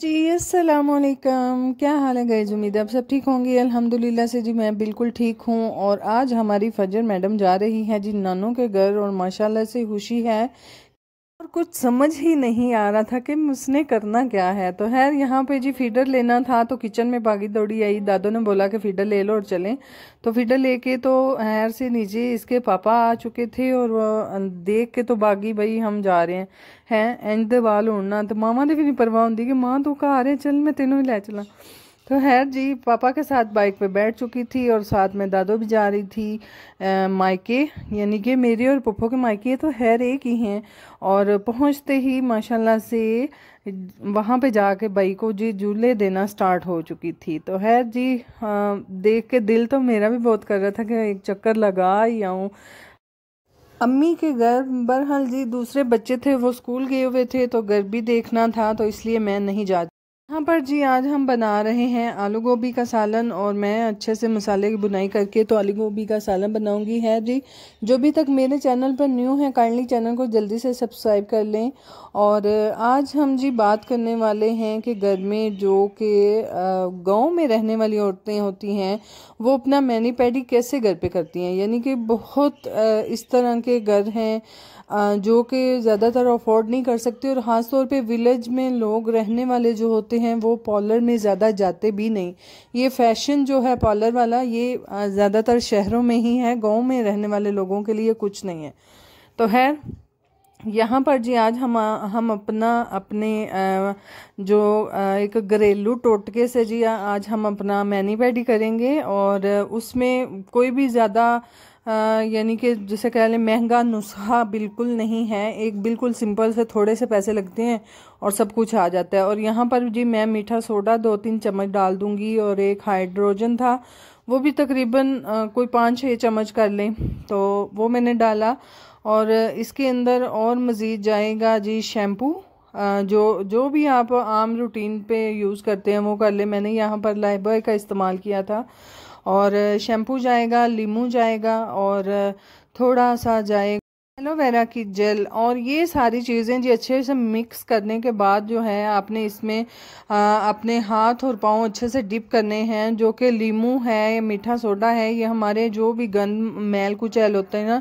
जी असलकम क्या हाल है गई उम्मीद आप सब ठीक होंगी अल्हम्दुलिल्लाह से जी मैं बिल्कुल ठीक हूँ और आज हमारी फजर मैडम जा रही हैं जी नानों के घर और माशाल्लाह से खुशी है और कुछ समझ ही नहीं आ रहा था कि उसने करना क्या है तो खैर यहाँ पे जी फीडर लेना था तो किचन में भागी दौड़ी आई दादो ने बोला कि फीडर ले लो और चलें तो फीडर लेके तो हैर से नीचे इसके पापा आ चुके थे और देख के तो बागी भाई हम जा रहे हैं हैं इंद बाल उड़ना तो मामा ने भी नहीं परवाह होंगी कि मां तू घर है चल मैं तेनों ही ले चला तो है जी पापा के साथ बाइक पे बैठ चुकी थी और साथ में दादो भी जा रही थी मायके यानी कि मेरे और पप्पो के मायके तो हैर एक ही हैं और पहुंचते ही माशाल्लाह से वहां पे जाके बाइक को जी झूले देना स्टार्ट हो चुकी थी तो है जी आ, देख के दिल तो मेरा भी बहुत कर रहा था कि एक चक्कर लगा ही आऊँ अम्मी के घर बहरहाल जी दूसरे बच्चे थे वो स्कूल गए हुए थे तो घर भी देखना था तो इसलिए मैं नहीं जा यहाँ पर जी आज हम बना रहे हैं आलू गोभी का सालन और मैं अच्छे से मसाले की बुनाई करके तो आलू गोभी का सालन बनाऊंगी है जी जो भी तक मेरे चैनल पर न्यू है काइंडली चैनल को जल्दी से सब्सक्राइब कर लें और आज हम जी बात करने वाले हैं कि घर में जो कि गांव में रहने वाली औरतें होती हैं वो अपना मैनी पैडी कैसे घर पर करती हैं यानी कि बहुत इस तरह के घर हैं जो कि ज़्यादातर अफोर्ड नहीं कर सकते और ख़ासतौर पर विलेज में लोग रहने वाले जो होते हैं वो पॉलर में ज़्यादा जाते भी नहीं ये फैशन जो है पॉलर वाला ये ज़्यादातर शहरों में ही है गाँव में रहने वाले लोगों के लिए कुछ नहीं है तो है यहाँ पर जी आज हम हम अपना अपने आ, जो आ, एक घरेलू टोटके से जी आज हम अपना मैनी पैडी करेंगे और उसमें कोई भी ज़्यादा यानी कि जिसे कह लें महंगा नुस्खा बिल्कुल नहीं है एक बिल्कुल सिंपल से थोड़े से पैसे लगते हैं और सब कुछ आ जाता है और यहाँ पर जी मैं मीठा सोडा दो तीन चम्मच डाल दूँगी और एक हाइड्रोजन था वो भी तकरीबन कोई पाँच छः चम्मच कर लें तो वो मैंने डाला और इसके अंदर और मज़ीद जाएगा जी शैम्पू जो जो भी आप आम रूटीन पे यूज़ करते हैं वो कर लें मैंने यहाँ पर लाइबॉय का इस्तेमाल किया था और शैम्पू जाएगा लीमू जाएगा और थोड़ा सा जाएगा एलोवेरा की जेल और ये सारी चीज़ें जी अच्छे से मिक्स करने के बाद जो है आपने इसमें आ, अपने हाथ और पाँव अच्छे से डिप करने हैं जो कि लीमू है मीठा सोडा है ये हमारे जो भी गन मैल कुचैल होते हैं ना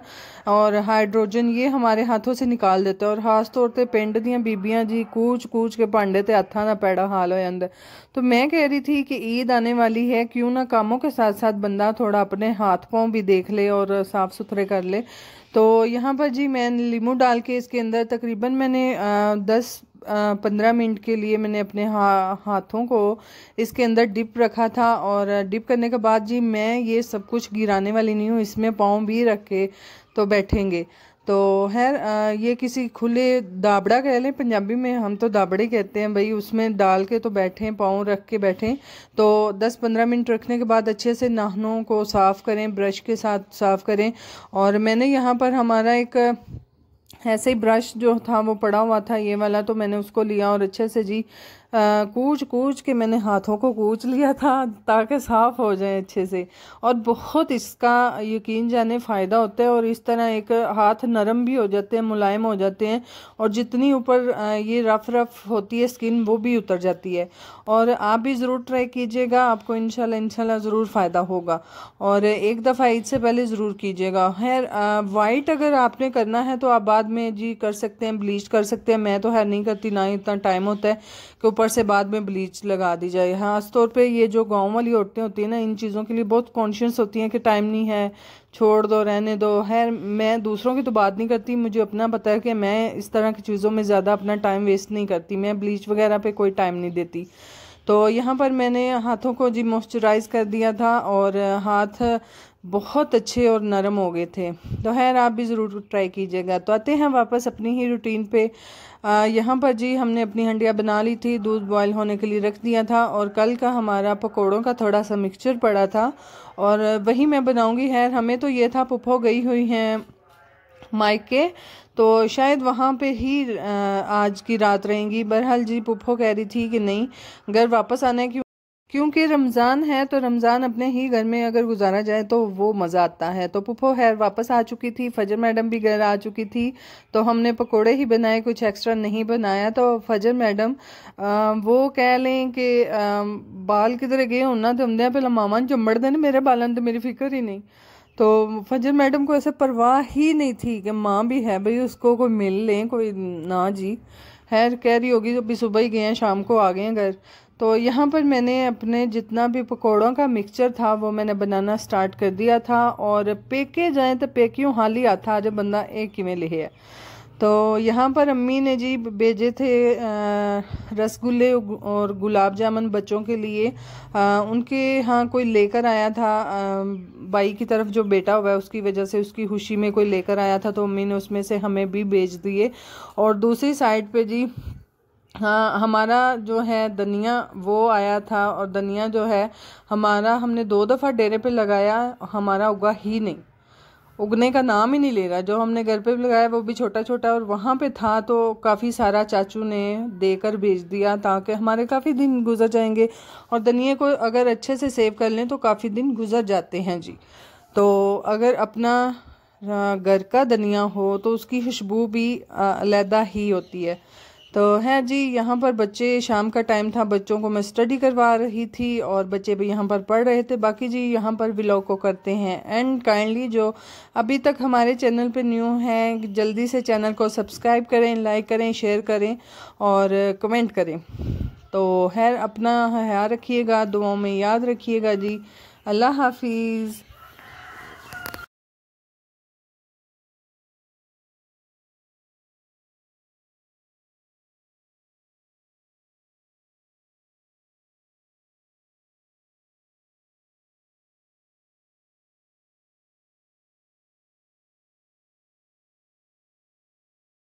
और हाइड्रोजन ये हमारे हाथों से निकाल देते हैं और खास तौर पर पिंड दियाँ बीबियाँ जी कूच कूच के भांडे तो हथा ना पैड़ा हाल हो जाता तो मैं कह रही थी कि ईद आने वाली है क्यों ना कामों के साथ साथ बंदा थोड़ा अपने हाथ पाँव भी देख ले और साफ़ सुथरे कर ले तो यहाँ पर जी मैं लीमू डाल के इसके अंदर तकरीबन मैंने दस पंद्रह मिनट के लिए मैंने अपने हा, हाथों को इसके अंदर डिप रखा था और डिप करने के बाद जी मैं ये सब कुछ गिराने वाली नहीं हूँ इसमें पाँव भी रख के तो बैठेंगे तो खैर ये किसी खुले दाबड़ा कह लें पंजाबी में हम तो दाबड़े कहते हैं भाई उसमें डाल के तो बैठें पाँव रख के बैठें तो 10-15 मिनट रखने के बाद अच्छे से नाहनों को साफ़ करें ब्रश के साथ साफ़ करें और मैंने यहाँ पर हमारा एक ऐसे ही ब्रश जो था वो पड़ा हुआ था ये वाला तो मैंने उसको लिया और अच्छे से जी कूच कूच के मैंने हाथों को कूच लिया था ताकि साफ़ हो जाए अच्छे से और बहुत इसका यकीन जाने फ़ायदा होता है और इस तरह एक हाथ नरम भी हो जाते हैं मुलायम हो जाते हैं और जितनी ऊपर ये रफ़ रफ़ होती है स्किन वो भी उतर जाती है और आप भी ज़रूर ट्राई कीजिएगा आपको इन इनशाला ज़रूर फ़ायदा होगा और एक दफ़ा ईद से पहले ज़रूर कीजिएगा खैर वाइट अगर आपने करना है तो आप बाद बाद में जी कर सकते हैं ब्लीच कर सकते हैं मैं तो है नहीं करती ना ही इतना टाइम होता है कि ऊपर से बाद में ब्लीच लगा दी जाए हाँ, खासतौर पर ये जो गाँव वाली औरतें होती हैं ना इन चीज़ों के लिए बहुत कॉन्शियस होती हैं कि टाइम नहीं है छोड़ दो रहने दो है मैं दूसरों की तो बात नहीं करती मुझे अपना पता है कि मैं इस तरह की चीज़ों में ज़्यादा अपना टाइम वेस्ट नहीं करती मैं ब्लीच वगैरह पर कोई टाइम नहीं देती तो यहाँ पर मैंने हाथों को जी मॉइस्चराइज़ कर दिया था और हाथ बहुत अच्छे और नरम हो गए थे तो खैर आप भी ज़रूर ट्राई कीजिएगा तो आते हैं वापस अपनी ही रूटीन पे यहाँ पर जी हमने अपनी हंडिया बना ली थी दूध बॉयल होने के लिए रख दिया था और कल का हमारा पकोड़ों का थोड़ा सा मिक्सचर पड़ा था और वही मैं बनाऊँगी खैर हमें तो ये था पुपो गई हुई हैं मायके तो शायद वहाँ पे ही आज की रात रहेंगी बहरहाल जी पुप्पो कह रही थी कि नहीं घर वापस आना क्यों क्योंकि रमज़ान है तो रमज़ान अपने ही घर में अगर गुजारा जाए तो वो मज़ा आता है तो पुप्पो खैर वापस आ चुकी थी फजर मैडम भी घर आ चुकी थी तो हमने पकोड़े ही बनाए कुछ एक्स्ट्रा नहीं बनाया तो फजर मैडम आ, वो कह लें कि बाल किधर गए होना तो हमने पहला मामा चम्मड़ देने मेरे बालन तो मेरी फिक्र ही नहीं तो फजर मैडम को ऐसे परवाह ही नहीं थी कि माँ भी है भाई उसको कोई मिल लें कोई ना जी खैर कह रही होगी जो भी सुबह ही गए हैं शाम को आ गए हैं घर तो यहाँ पर मैंने अपने जितना भी पकौड़ों का मिक्सचर था वो मैंने बनाना स्टार्ट कर दिया था और पेके जाएँ तो पेकियों ही आता जब बंदा एक किमें लिखे है तो यहाँ पर अम्मी ने जी भेजे थे रसगुल्ले और गुलाब जामुन बच्चों के लिए उनके यहाँ कोई लेकर आया था बाई की तरफ जो बेटा हुआ है उसकी वजह से उसकी खुशी में कोई लेकर आया था तो अम्मी ने उसमें से हमें भी भेज दिए और दूसरी साइड पे जी हाँ हमारा जो है धनिया वो आया था और धनिया जो है हमारा हमने दो दफ़ा डेरे पे लगाया हमारा उगा ही नहीं उगने का नाम ही नहीं ले रहा जो हमने घर पे भी लगाया वो भी छोटा छोटा और वहाँ पे था तो काफ़ी सारा चाचू ने देकर भेज दिया ताकि हमारे काफ़ी दिन गुजर जाएंगे और धनिए को अगर अच्छे से सेव कर लें तो काफ़ी दिन गुजर जाते हैं जी तो अगर अपना घर का धनिया हो तो उसकी खुशबू भी अलहदा ही होती है तो है जी यहाँ पर बच्चे शाम का टाइम था बच्चों को मैं स्टडी करवा रही थी और बच्चे भी यहाँ पर पढ़ रहे थे बाकी जी यहाँ पर व्लॉग को करते हैं एंड काइंडली जो अभी तक हमारे चैनल पे न्यू हैं जल्दी से चैनल को सब्सक्राइब करें लाइक करें शेयर करें और कमेंट करें तो है अपना ख्याल रखिएगा दुआओं में याद रखिएगा जी अल्लाह हाफिज़